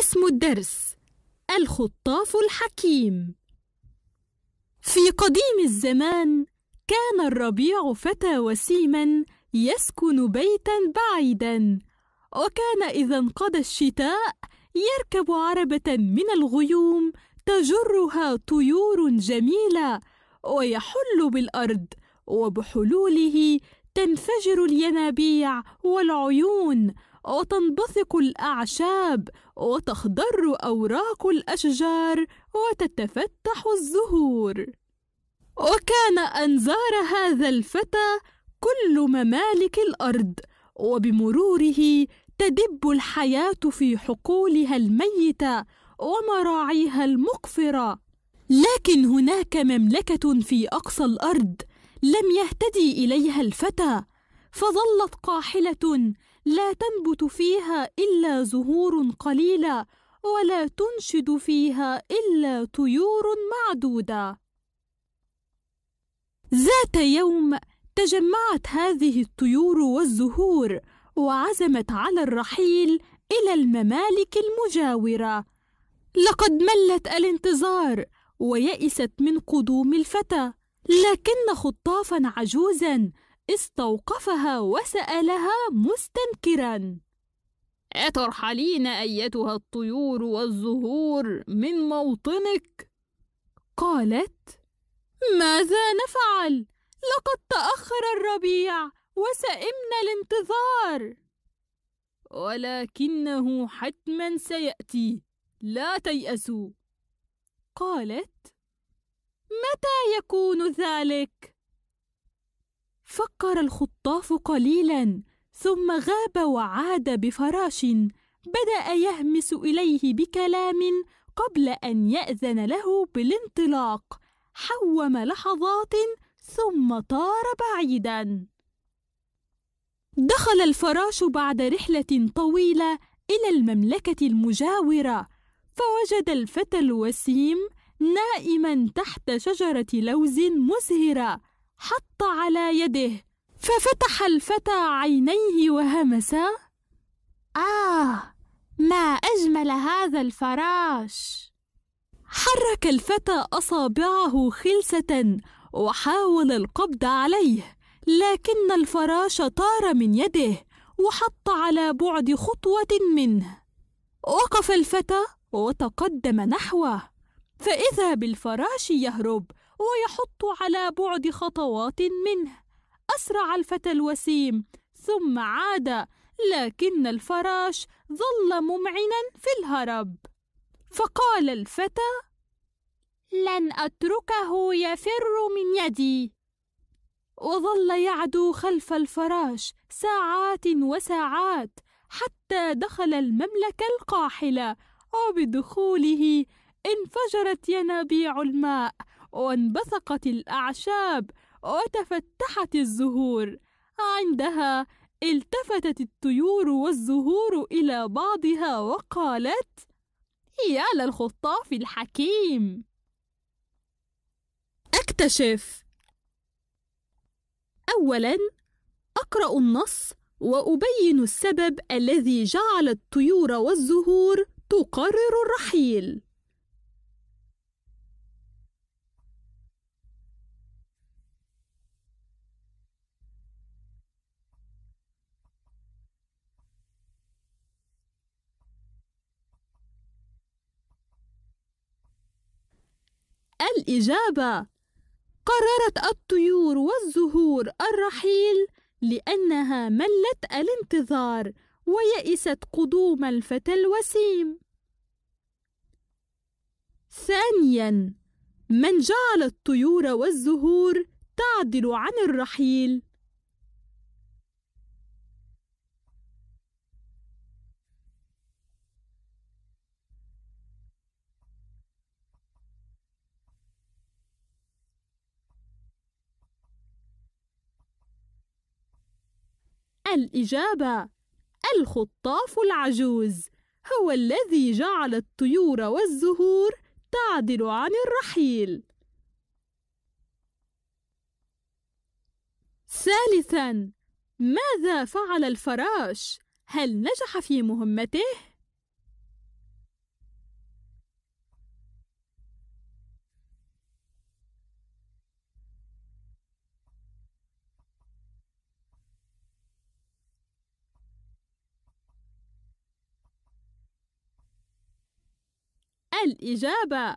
اسم الدرس الخطاف الحكيم في قديم الزمان كان الربيع فتى وسيما يسكن بيتا بعيدا وكان إذا انقضى الشتاء يركب عربة من الغيوم تجرها طيور جميلة ويحل بالأرض وبحلوله تنفجر الينابيع والعيون وتنبثق الأعشاب وتخضر أوراق الأشجار وتتفتح الزهور وكان أن زار هذا الفتى كل ممالك الأرض وبمروره تدب الحياة في حقولها الميتة ومراعيها المقفرة لكن هناك مملكة في أقصى الأرض لم يهتدي إليها الفتى فظلت قاحله لا تنبت فيها الا زهور قليله ولا تنشد فيها الا طيور معدوده ذات يوم تجمعت هذه الطيور والزهور وعزمت على الرحيل الى الممالك المجاوره لقد ملت الانتظار ويئست من قدوم الفتى لكن خطافا عجوزا استوقفها وسألها مستنكرا أترحلين أيتها الطيور والزهور من موطنك؟ قالت ماذا نفعل؟ لقد تأخر الربيع وسئمنا الانتظار ولكنه حتما سيأتي لا تيأسوا قالت متى يكون ذلك؟ فكر الخطاف قليلا ثم غاب وعاد بفراش بدا يهمس اليه بكلام قبل ان ياذن له بالانطلاق حوم لحظات ثم طار بعيدا دخل الفراش بعد رحله طويله الى المملكه المجاوره فوجد الفتى الوسيم نائما تحت شجره لوز مزهره حط على يده ففتح الفتى عينيه وهمسا آه ما أجمل هذا الفراش حرك الفتى أصابعه خلسة وحاول القبض عليه لكن الفراش طار من يده وحط على بعد خطوة منه وقف الفتى وتقدم نحوه فإذا بالفراش يهرب ويحط على بعد خطوات منه اسرع الفتى الوسيم ثم عاد لكن الفراش ظل ممعنا في الهرب فقال الفتى لن اتركه يفر من يدي وظل يعدو خلف الفراش ساعات وساعات حتى دخل المملكه القاحله وبدخوله انفجرت ينابيع الماء وانبثقت الأعشاب وتفتحت الزهور عندها التفتت الطيور والزهور إلى بعضها وقالت يا للخطاف الحكيم أكتشف أولا أقرأ النص وأبين السبب الذي جعل الطيور والزهور تقرر الرحيل الإجابة قررت الطيور والزهور الرحيل لأنها ملت الانتظار ويئست قدوم الفتى الوسيم ثانيا من جعل الطيور والزهور تعدل عن الرحيل الإجابة الخطاف العجوز هو الذي جعل الطيور والزهور تعدل عن الرحيل ثالثا ماذا فعل الفراش هل نجح في مهمته الإجابة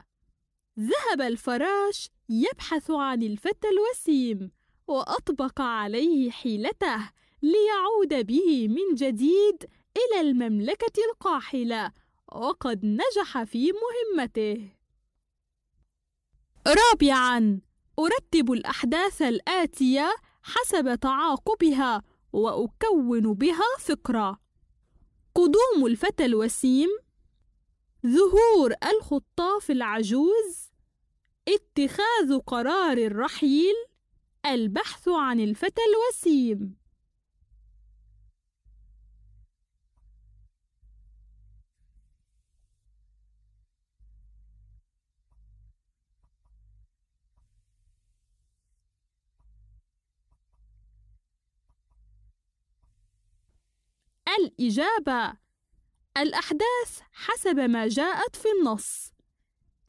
ذهب الفراش يبحث عن الفتى الوسيم وأطبق عليه حيلته ليعود به من جديد إلى المملكة القاحلة وقد نجح في مهمته رابعا أرتب الأحداث الآتية حسب تعاقبها وأكون بها فكرة قدوم الفتى الوسيم ظهور الخطاف العجوز اتخاذ قرار الرحيل البحث عن الفتى الوسيم الإجابة الأحداث حسب ما جاءت في النص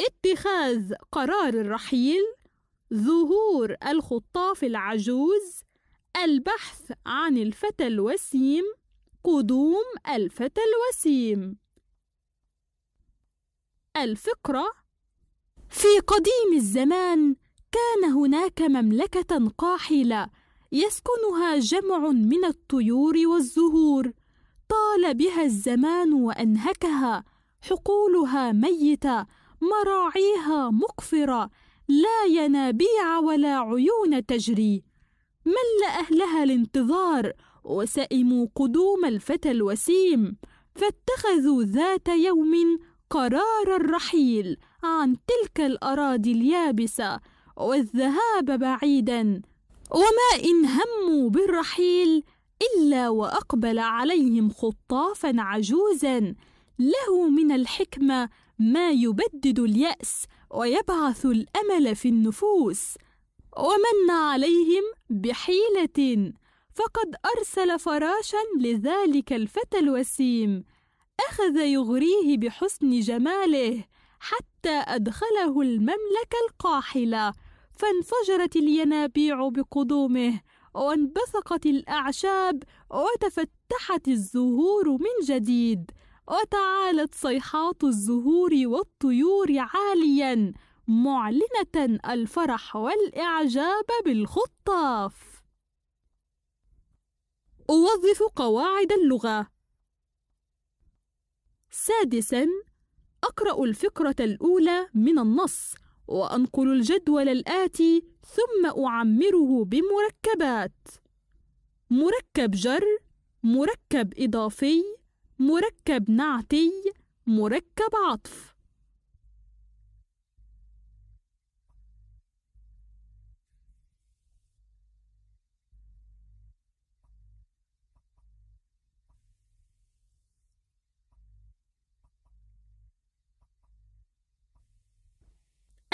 اتخاذ قرار الرحيل ظهور الخطاف العجوز البحث عن الفتى الوسيم قدوم الفتى الوسيم الفقرة في قديم الزمان كان هناك مملكة قاحلة يسكنها جمع من الطيور والزهور طال بها الزمان وانهكها حقولها ميته مراعيها مقفره لا ينابيع ولا عيون تجري مل اهلها الانتظار وسئموا قدوم الفتى الوسيم فاتخذوا ذات يوم قرار الرحيل عن تلك الاراضي اليابسه والذهاب بعيدا وما ان هموا بالرحيل إلا وأقبل عليهم خطافا عجوزا له من الحكمة ما يبدد اليأس ويبعث الأمل في النفوس ومن عليهم بحيلة فقد أرسل فراشا لذلك الفتى الوسيم أخذ يغريه بحسن جماله حتى أدخله المملكة القاحلة فانفجرت الينابيع بقدومه وانبثقت الأعشاب وتفتحت الزهور من جديد وتعالت صيحات الزهور والطيور عاليا معلنة الفرح والإعجاب بالخطاف أوظف قواعد اللغة سادسا أقرأ الفقرة الأولى من النص وأنقل الجدول الآتي ثم أعمره بمركبات مركب جر مركب إضافي مركب نعتي مركب عطف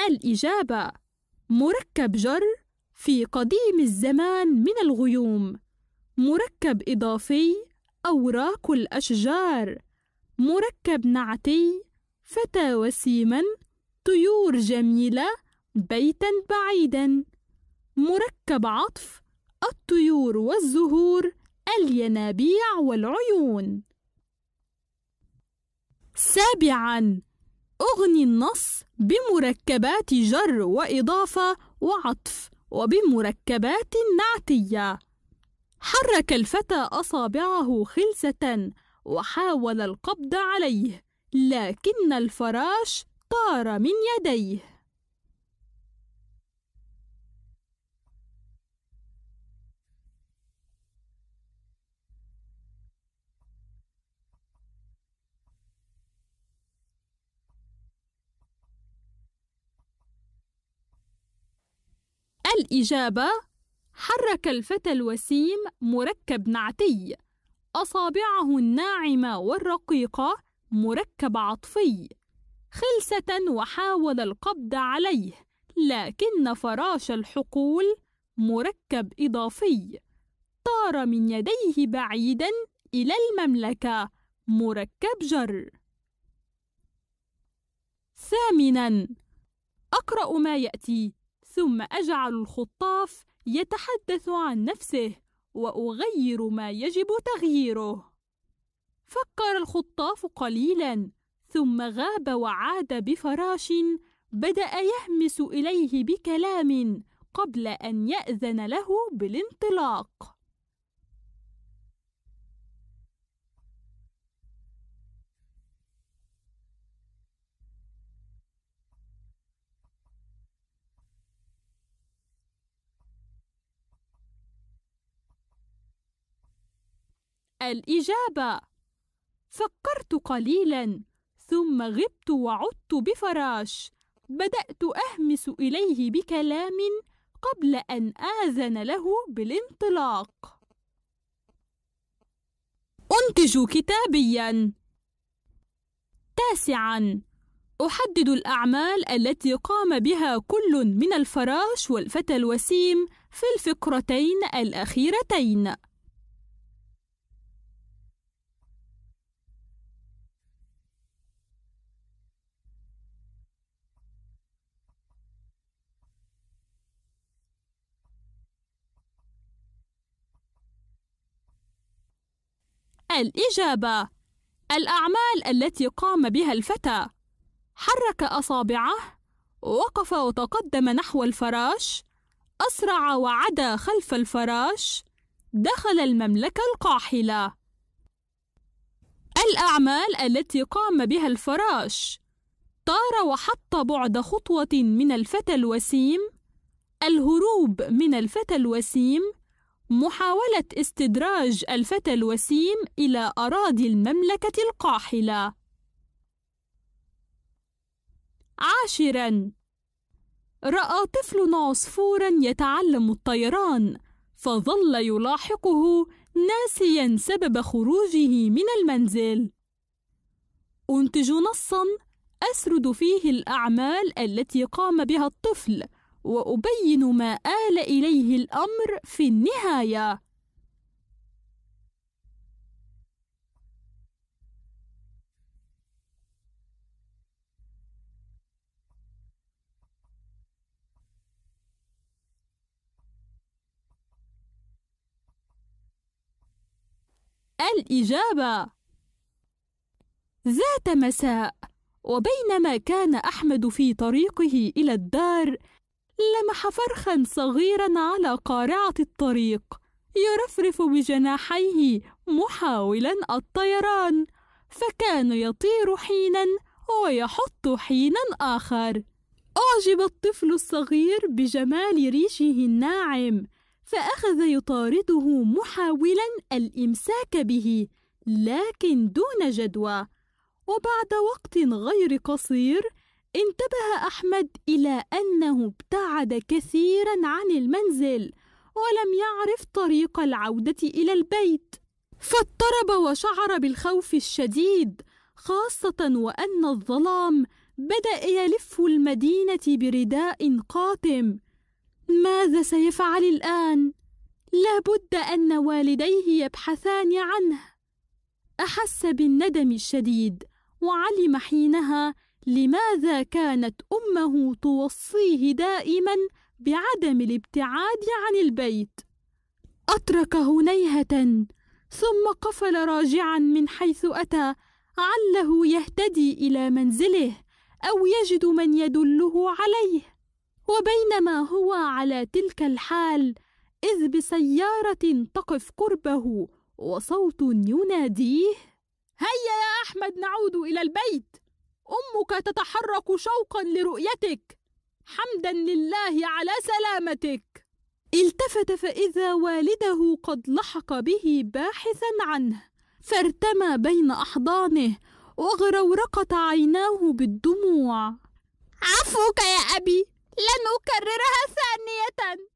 الإجابة مركب جر في قديم الزمان من الغيوم مركب إضافي أوراق الأشجار مركب نعتي فتى وسيما طيور جميلة بيتا بعيدا مركب عطف الطيور والزهور الينابيع والعيون سابعا أغني النص بمركبات جر وإضافة وعطف وبمركبات نعتية حرك الفتى أصابعه خلسة وحاول القبض عليه لكن الفراش طار من يديه الإجابة حرك الفتى الوسيم مركب نعتي أصابعه الناعمة والرقيقة مركب عطفي خلسة وحاول القبض عليه لكن فراش الحقول مركب إضافي طار من يديه بعيدا إلى المملكة مركب جر ثامنا أقرأ ما يأتي ثم أجعل الخطاف يتحدث عن نفسه وأغير ما يجب تغييره فكر الخطاف قليلا ثم غاب وعاد بفراش بدأ يهمس إليه بكلام قبل أن يأذن له بالانطلاق الإجابة فكرت قليلا ثم غبت وعدت بفراش بدأت أهمس إليه بكلام قبل أن آذن له بالانطلاق أنتج كتابيا تاسعا أحدد الأعمال التي قام بها كل من الفراش والفتى الوسيم في الفقرتين الأخيرتين الإجابة الأعمال التي قام بها الفتى حرك أصابعه وقف وتقدم نحو الفراش أسرع وعدا خلف الفراش دخل المملكة القاحلة الأعمال التي قام بها الفراش طار وحط بعد خطوة من الفتى الوسيم الهروب من الفتى الوسيم محاولة استدراج الفتى الوسيم إلى أراضي المملكة القاحلة. عاشرًا رأى طفل عصفورًا يتعلم الطيران، فظل يلاحقه ناسيًا سبب خروجه من المنزل. أنتج نصًا أسرد فيه الأعمال التي قام بها الطفل وأبين ما آل إليه الأمر في النهاية الإجابة ذات مساء وبينما كان أحمد في طريقه إلى الدار لمح فرخا صغيرا على قارعة الطريق يرفرف بجناحيه محاولا الطيران فكان يطير حينا ويحط حينا آخر أعجب الطفل الصغير بجمال ريشه الناعم فأخذ يطارده محاولا الإمساك به لكن دون جدوى وبعد وقت غير قصير انتبه أحمد إلى أنه ابتعد كثيرا عن المنزل ولم يعرف طريق العودة إلى البيت فاضطرب وشعر بالخوف الشديد خاصة وأن الظلام بدأ يلف المدينة برداء قاتم ماذا سيفعل الآن؟ لابد أن والديه يبحثان عنه أحس بالندم الشديد وعلم حينها لماذا كانت أمه توصيه دائما بعدم الابتعاد عن البيت أترك هنيهة ثم قفل راجعا من حيث أتى عله يهتدي إلى منزله أو يجد من يدله عليه وبينما هو على تلك الحال إذ بسيارة تقف قربه وصوت يناديه هيا يا أحمد نعود إلى البيت امك تتحرك شوقا لرؤيتك حمدا لله على سلامتك التفت فاذا والده قد لحق به باحثا عنه فارتمى بين احضانه وغرورقت عيناه بالدموع عفوك يا ابي لن اكررها ثانيه